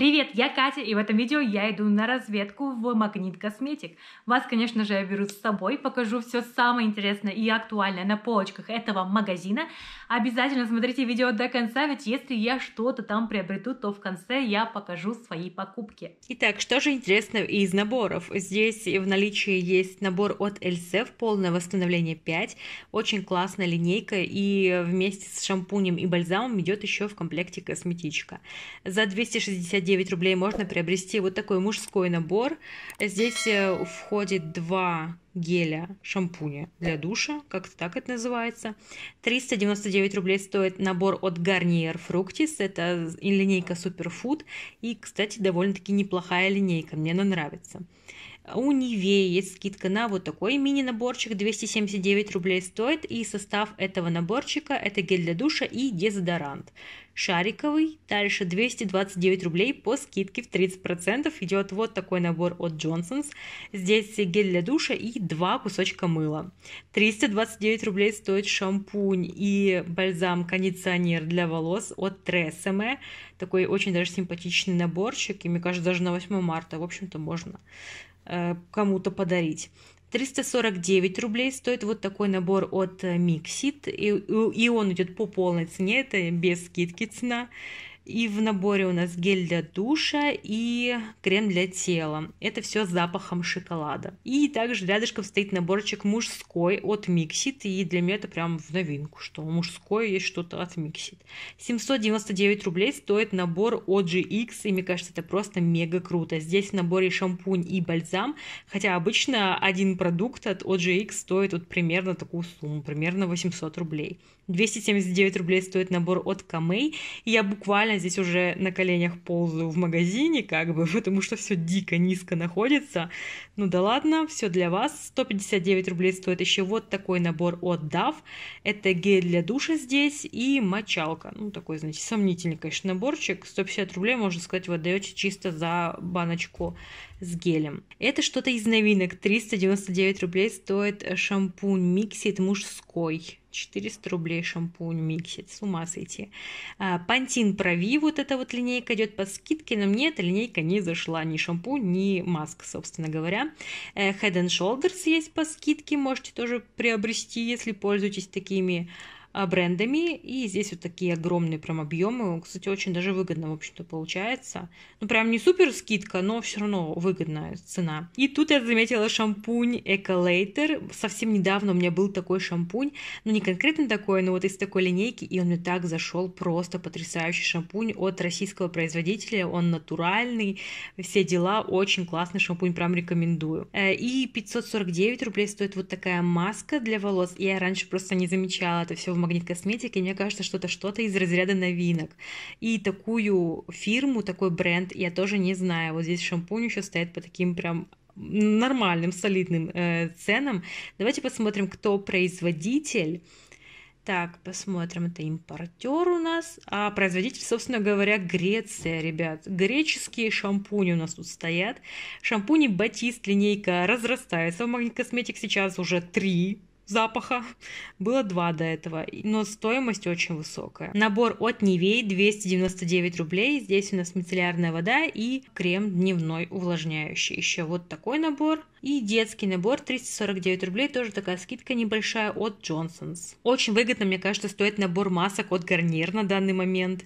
Привет, я Катя, и в этом видео я иду на разведку в Магнит Косметик. Вас, конечно же, я беру с собой, покажу все самое интересное и актуальное на полочках этого магазина. Обязательно смотрите видео до конца, ведь если я что-то там приобрету, то в конце я покажу свои покупки. Итак, что же интересного из наборов? Здесь в наличии есть набор от Эльсев, полное восстановление 5, очень классная линейка, и вместе с шампунем и бальзамом идет еще в комплекте косметичка. За 269 9 рублей можно приобрести вот такой мужской набор. Здесь э, входит два геля, шампуня для душа, как-то так это называется. 399 рублей стоит набор от Garnier Fructis, это линейка Superfood, и, кстати, довольно-таки неплохая линейка, мне она нравится. У Ниве есть скидка на вот такой мини-наборчик, 279 рублей стоит, и состав этого наборчика это гель для душа и дезодорант. Шариковый, дальше 229 рублей по скидке в 30% идет вот такой набор от Johnson's. Здесь гель для душа и два кусочка мыла. 329 рублей стоит шампунь и бальзам-кондиционер для волос от Tresemme. Такой очень даже симпатичный наборчик, и мне кажется, даже на 8 марта, в общем-то, можно Э, кому-то подарить. 349 рублей стоит вот такой набор от э, Mixit, и, и он идет по полной цене, это без скидки цена. И в наборе у нас гель для душа и крем для тела. Это все с запахом шоколада. И также рядышком стоит наборчик мужской от Mixit. И для меня это прям в новинку, что мужской есть что-то от Mixit. 799 рублей стоит набор OGX. И мне кажется, это просто мега круто. Здесь в наборе шампунь и бальзам. Хотя обычно один продукт от OGX стоит вот примерно такую сумму, примерно 800 рублей. 279 рублей стоит набор от Камей. И я буквально здесь уже на коленях ползаю в магазине, как бы, потому что все дико низко находится. Ну да ладно, все для вас. 159 рублей стоит еще вот такой набор от DAF. Это гель для душа здесь и мочалка. Ну, такой, значит, сомнительный, конечно, наборчик. 150 рублей, можно сказать, вы отдаете чисто за баночку с гелем. Это что-то из новинок. 399 рублей стоит э, шампунь Миксит мужской. 400 рублей шампунь миксит, с ума сойти. Пантин Прави, вот эта вот линейка идет по скидке, но мне эта линейка не зашла, ни шампунь, ни маска, собственно говоря. Э, Head and Shoulders есть по скидке, можете тоже приобрести, если пользуетесь такими а, брендами. И здесь вот такие огромные прям объемы. Кстати, очень даже выгодно, в общем-то, получается. Ну, прям не супер скидка, но все равно выгодная цена. И тут я заметила шампунь Эколейтер. Совсем недавно у меня был такой шампунь. Ну, не конкретно такой, но вот из такой линейки. И он мне так зашел. Просто потрясающий шампунь от российского производителя. Он натуральный. Все дела. Очень классный шампунь. Прям рекомендую. Э, и 549 рублей стоит вот такая маска для волос. Я раньше просто не замечала это все в Магнит Косметики, мне кажется, что это что-то из разряда новинок. И такую фирму, такой бренд я тоже не знаю. Вот здесь шампунь еще стоит по таким прям нормальным, солидным э, ценам. Давайте посмотрим, кто производитель. Так, посмотрим, это импортер у нас, а производитель, собственно говоря, Греция, ребят. Греческие шампуни у нас тут стоят. Шампуни Батист, линейка разрастается. В Магнит Косметик сейчас уже три запаха. Было два до этого, но стоимость очень высокая. Набор от Нивей 299 рублей. Здесь у нас мицеллярная вода и крем дневной увлажняющий. Еще вот такой набор. И детский набор 349 рублей, тоже такая скидка небольшая от Johnson's. Очень выгодно, мне кажется, стоит набор масок от Garnier на данный момент.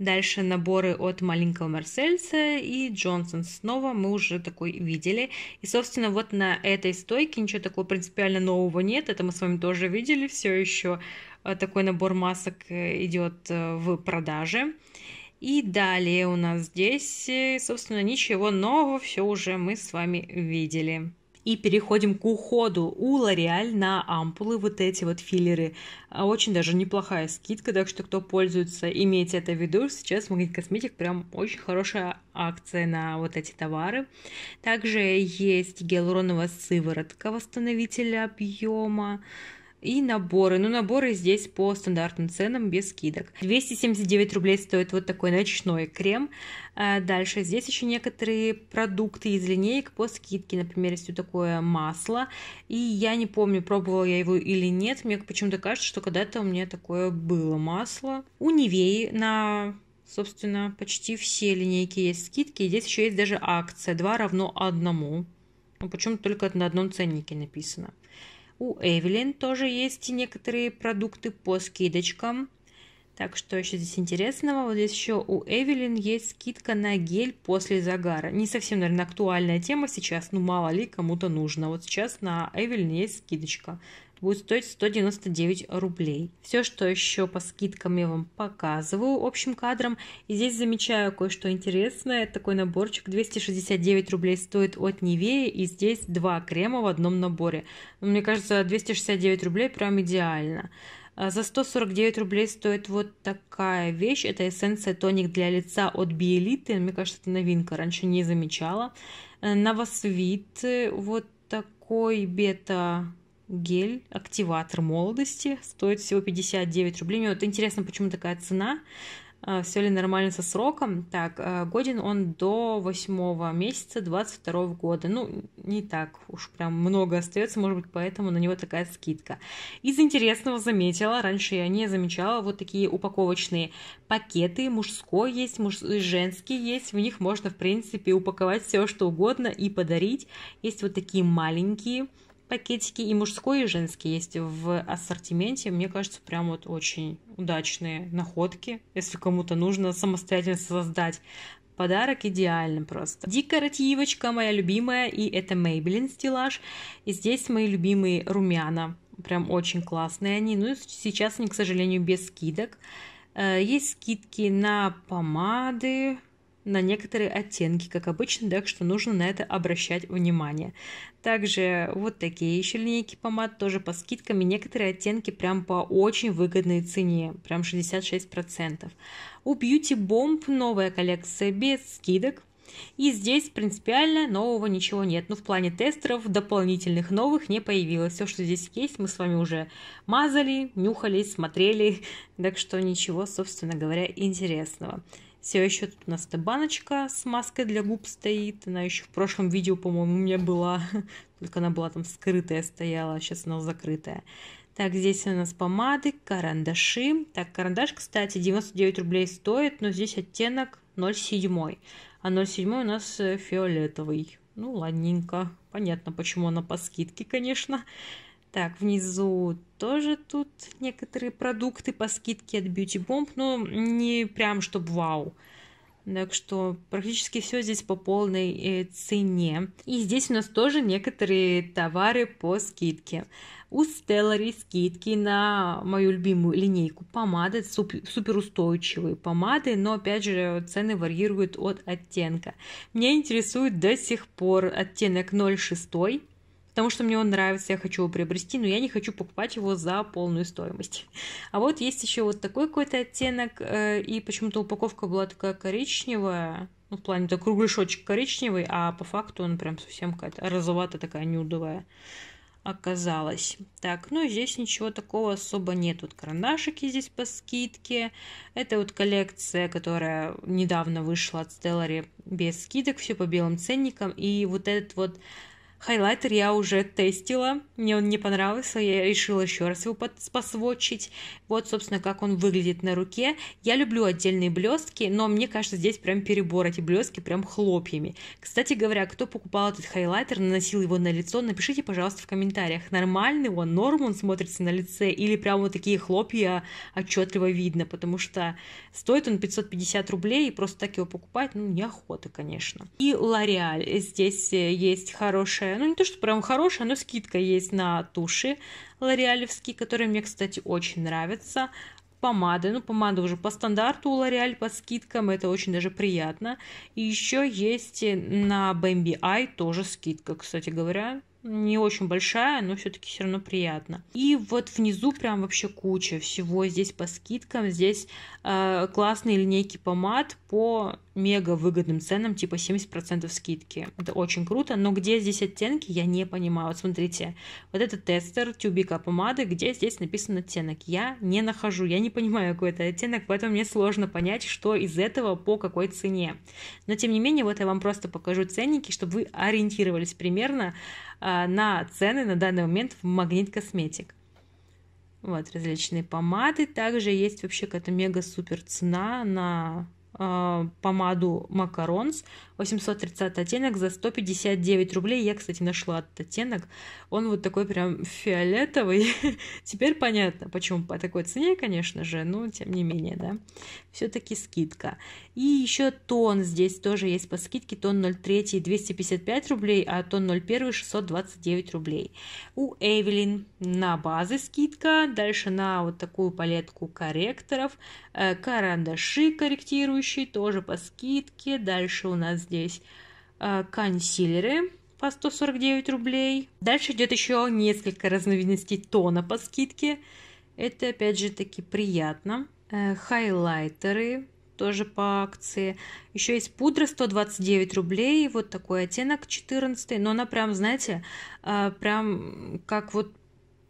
Дальше наборы от маленького Марсельца и Джонсон. Снова мы уже такой видели. И, собственно, вот на этой стойке ничего такого принципиально нового нет. Это мы с вами тоже видели. Все еще э, такой набор масок э, идет э, в продаже. И далее у нас здесь, собственно, ничего нового, все уже мы с вами видели. И переходим к уходу. У Лореаль на ампулы вот эти вот филлеры. А, очень даже неплохая скидка, так что кто пользуется, имейте это в виду. Сейчас в Магнит Косметик прям очень хорошая акция на вот эти товары. Также есть гиалуроновая сыворотка восстановителя объема. И наборы. Ну, наборы здесь по стандартным ценам, без скидок. 279 рублей стоит вот такой ночной крем. А, дальше здесь еще некоторые продукты из линеек по скидке. Например, есть вот такое масло. И я не помню, пробовала я его или нет. Мне почему-то кажется, что когда-то у меня такое было масло. У Нивеи на Собственно, почти все линейки есть скидки. И здесь еще есть даже акция 2 равно 1. Но ну, почему только на одном ценнике написано. У Эвелин тоже есть некоторые продукты по скидочкам. Так что еще здесь интересного? Вот здесь еще у Эвелин есть скидка на гель после загара. Не совсем, наверное, актуальная тема сейчас, ну мало ли кому-то нужно. Вот сейчас на Эвелин есть скидочка. Будет стоить 199 рублей. Все, что еще по скидкам я вам показываю общим кадром. И здесь замечаю кое-что интересное. Такой наборчик 269 рублей стоит от Нивеи. И здесь два крема в одном наборе. Мне кажется, 269 рублей прям идеально. А за 149 рублей стоит вот такая вещь. Это эссенция тоник для лица от Биелиты. Мне кажется, это новинка. Раньше не замечала. Э, новосвит. Э, вот такой бета гель, активатор молодости, стоит всего 59 рублей. Мне вот интересно, почему такая цена. А, все ли нормально со сроком. Так, э, годен он до 8 месяца 22 года. Ну, не так уж прям много остается, может быть, поэтому на него такая скидка. Из интересного заметила, раньше я не замечала, вот такие упаковочные пакеты. Мужской есть, муж... женский есть. В них можно, в принципе, упаковать все, что угодно и подарить. Есть вот такие маленькие пакетики и мужской, и женский есть в ассортименте. Мне кажется, прям вот очень удачные находки, если кому-то нужно самостоятельно создать Подарок идеально просто. Декоративочка моя любимая, и это Maybelline стеллаж. И здесь мои любимые румяна. Прям очень классные они. Ну и сейчас они, к сожалению, без скидок. Э, есть скидки на помады, на некоторые оттенки, как обычно, так что нужно на это обращать внимание. Также вот такие еще линейки помад тоже по скидкам, и некоторые оттенки прям по очень выгодной цене, прям 66%. У Beauty Bomb новая коллекция без скидок, и здесь принципиально нового ничего нет. Ну, в плане тестеров дополнительных новых не появилось. Все, что здесь есть, мы с вами уже мазали, нюхали, смотрели. Так что ничего, собственно говоря, интересного. Все еще тут у нас эта баночка с маской для губ стоит. Она еще в прошлом видео, по-моему, у меня была. Только она была там скрытая стояла, а сейчас она закрытая. Так, здесь у нас помады, карандаши. Так, карандаш, кстати, 99 рублей стоит, но здесь оттенок 0,7. А 0,7 у нас э, фиолетовый. Ну, ладненько. Понятно, почему она по скидке, конечно. Так, внизу тоже тут некоторые продукты по скидке от Beauty Bomb, но не прям, чтобы вау. Так что практически все здесь по полной э, цене. И здесь у нас тоже некоторые товары по скидке. У Stellary скидки на мою любимую линейку помады, суперустойчивые помады, но опять же цены варьируют от оттенка. Меня интересует до сих пор оттенок 06 потому что мне он нравится, я хочу его приобрести, но я не хочу покупать его за полную стоимость. А вот есть еще вот такой какой-то оттенок, э, и почему-то упаковка была такая коричневая, ну, в плане это кругляшочек коричневый, а по факту он прям совсем какая-то розоватая такая нюдовая оказалось. Так, ну и здесь ничего такого особо нет. Вот карандашики здесь по скидке. Это вот коллекция, которая недавно вышла от Stellary без скидок, все по белым ценникам. И вот этот вот Хайлайтер я уже тестила, мне он не понравился, я решила еще раз его посвочить. Вот, собственно, как он выглядит на руке. Я люблю отдельные блестки, но мне кажется, здесь прям перебор, эти блестки прям хлопьями. Кстати говоря, кто покупал этот хайлайтер, наносил его на лицо, напишите, пожалуйста, в комментариях, нормальный он, норм он смотрится на лице, или прям вот такие хлопья отчетливо видно, потому что стоит он 550 рублей, и просто так его покупать, ну, неохота, конечно. И Лореаль, здесь э, есть хорошая ну не то, что прям хорошая, но скидка есть на туши лореалевские, которые мне, кстати, очень нравятся. Помады, ну помада уже по стандарту у Лореаль, по скидкам, это очень даже приятно. И еще есть на Bambi Eye тоже скидка, кстати говоря, не очень большая, но все-таки все равно приятно. И вот внизу прям вообще куча всего здесь по скидкам. Здесь э, классные линейки помад по мега выгодным ценам, типа 70% скидки. Это очень круто, но где здесь оттенки, я не понимаю. Вот смотрите, вот этот тестер тюбика помады, где здесь написан оттенок. Я не нахожу, я не понимаю, какой это оттенок, поэтому мне сложно понять, что из этого по какой цене. Но тем не менее, вот я вам просто покажу ценники, чтобы вы ориентировались примерно а, на цены на данный момент в Магнит Косметик. Вот, различные помады. Также есть вообще какая-то мега-супер цена на Э, помаду Макаронс 830 оттенок за 159 рублей. Я, кстати, нашла этот оттенок. Он вот такой прям фиолетовый. Теперь понятно, почему по такой цене, конечно же, но тем не менее, да. Все-таки скидка. И еще тон здесь тоже есть по скидке. Тон 03 255 рублей, а тон 01 629 рублей. У Эвелин на базы скидка. Дальше на вот такую палетку корректоров, э, карандаши корректирующие следующий тоже по скидке. Дальше у нас здесь э, консилеры по 149 рублей. Дальше идет еще несколько разновидностей тона по скидке. Это опять же таки приятно. Э, хайлайтеры тоже по акции. Еще есть пудра 129 рублей, вот такой оттенок 14, но она прям, знаете, э, прям как вот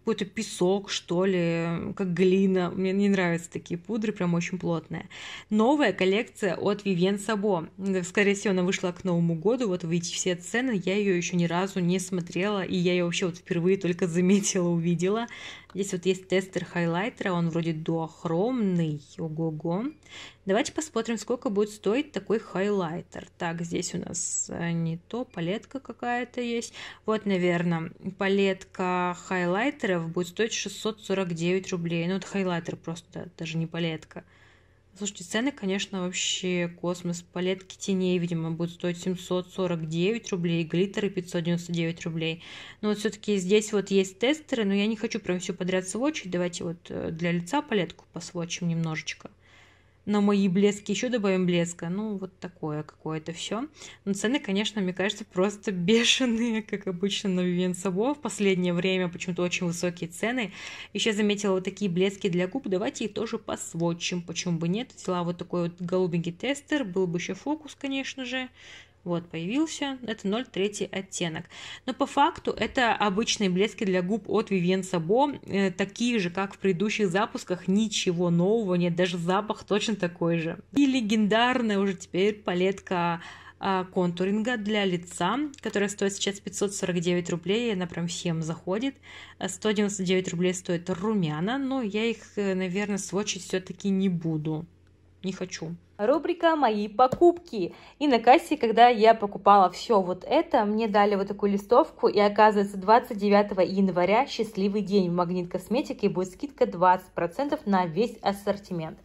какой-то песок, что ли, как глина. Мне не нравятся такие пудры, прям очень плотные. Новая коллекция от Vivienne Sabo. Скорее всего, она вышла к Новому году, вот вы видите все цены. Я ее еще ни разу не смотрела, и я ее вообще вот впервые только заметила, увидела. Здесь вот есть тестер хайлайтера, он вроде дуохромный, ого-го. Давайте посмотрим, сколько будет стоить такой хайлайтер. Так, здесь у нас э, не то, палетка какая-то есть. Вот, наверное, палетка хайлайтеров будет стоить 649 рублей. Ну, это хайлайтер просто, даже не палетка. Слушайте, цены, конечно, вообще космос. Палетки теней, видимо, будут стоить 749 рублей, глиттеры 599 рублей. Но вот все-таки здесь вот есть тестеры, но я не хочу прям все подряд сводчить. Давайте вот э, для лица палетку посводчим немножечко на мои блески еще добавим блеска. Ну, вот такое какое-то все. Но цены, конечно, мне кажется, просто бешеные, как обычно на Вивен Сабо. В последнее время почему-то очень высокие цены. Еще заметила вот такие блески для губ. Давайте их тоже посводчим. Почему бы нет? Взяла вот такой вот голубенький тестер. Был бы еще фокус, конечно же. Вот, появился. Это 0,3 оттенок. Но по факту это обычные блески для губ от Vivien Sabo. Э, такие же, как в предыдущих запусках. Ничего нового нет. Даже запах точно такой же. И легендарная уже теперь палетка а, контуринга для лица, которая стоит сейчас 549 рублей, она прям всем заходит. 199 а рублей стоит румяна, но я их, э, наверное, сводчить все-таки не буду не хочу. Рубрика «Мои покупки». И на кассе, когда я покупала все вот это, мне дали вот такую листовку. И оказывается, 29 января счастливый день в Магнит Косметике будет скидка 20% на весь ассортимент.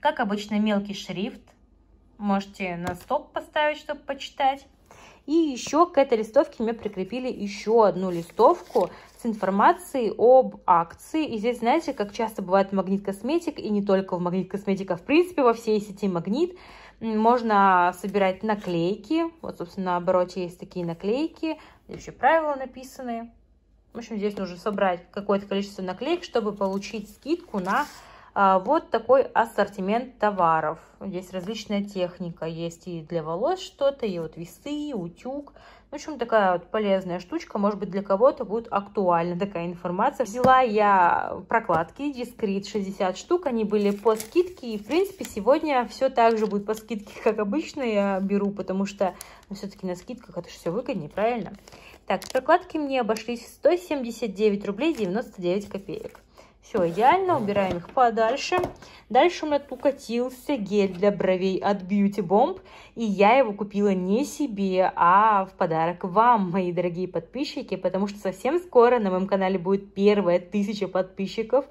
Как обычно, мелкий шрифт. Можете на стоп поставить, чтобы почитать. И еще к этой листовке мне прикрепили еще одну листовку с информацией об акции. И здесь, знаете, как часто бывает магнит косметик, и не только в магнит косметика, в принципе во всей сети магнит. Можно собирать наклейки. Вот, собственно, на обороте есть такие наклейки. Еще правила написаны. В общем, здесь нужно собрать какое-то количество наклеек, чтобы получить скидку на а, вот такой ассортимент товаров. Здесь различная техника. Есть и для волос что-то, и вот весы, утюг. В общем, такая вот полезная штучка. Может быть, для кого-то будет актуальна такая информация. Взяла я прокладки Discreet 60 штук. Они были по скидке. И, в принципе, сегодня все так же будет по скидке, как обычно я беру. Потому что ну, все-таки на скидках это же все выгоднее, правильно? Так, прокладки мне обошлись в 179 рублей 99 копеек. Все идеально, убираем их подальше. Дальше у меня тут укатился гель для бровей от Beauty Bomb. И я его купила не себе, а в подарок вам, мои дорогие подписчики. Потому что совсем скоро на моем канале будет первая тысяча подписчиков.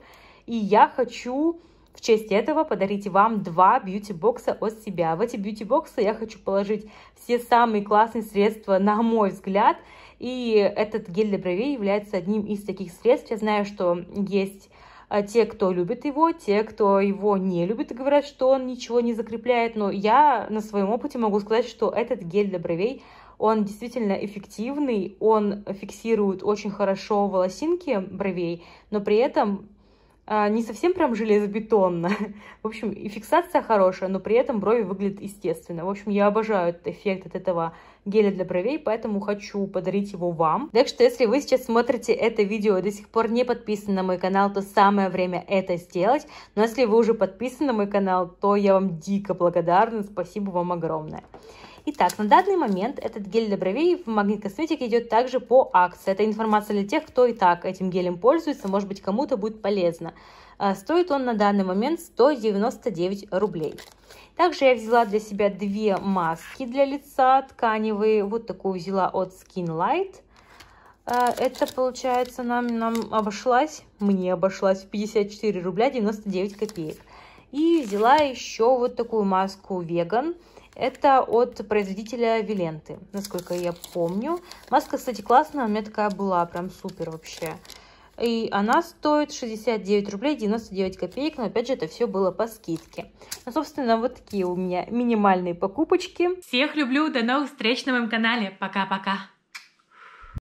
И я хочу в честь этого подарить вам два бьюти-бокса от себя. В эти бьюти-боксы я хочу положить все самые классные средства, на мой взгляд – и этот гель для бровей является одним из таких средств. Я знаю, что есть э, те, кто любит его, те, кто его не любит и говорят, что он ничего не закрепляет. Но я на своем опыте могу сказать, что этот гель для бровей, он действительно эффективный, он фиксирует очень хорошо волосинки бровей, но при этом а, не совсем прям железобетонно. В общем, и фиксация хорошая, но при этом брови выглядят естественно. В общем, я обожаю этот эффект от этого геля для бровей, поэтому хочу подарить его вам. Так что, если вы сейчас смотрите это видео и до сих пор не подписаны на мой канал, то самое время это сделать. Но если вы уже подписаны на мой канал, то я вам дико благодарна, спасибо вам огромное. Итак, на данный момент этот гель для бровей в Магнит Косметике идет также по акции. Это информация для тех, кто и так этим гелем пользуется, может быть, кому-то будет полезно. А, стоит он на данный момент 199 рублей. Также я взяла для себя две маски для лица тканевые. Вот такую взяла от Skin Light. А, это, получается, нам, нам обошлась, мне обошлась в 54 рубля 99 копеек. И взяла еще вот такую маску веган. Это от производителя Виленты, насколько я помню. Маска, кстати, классная, у меня такая была, прям супер вообще. И она стоит 69 рублей 99 копеек, но опять же это все было по скидке. Ну, собственно, вот такие у меня минимальные покупочки. Всех люблю, до новых встреч на моем канале, пока-пока!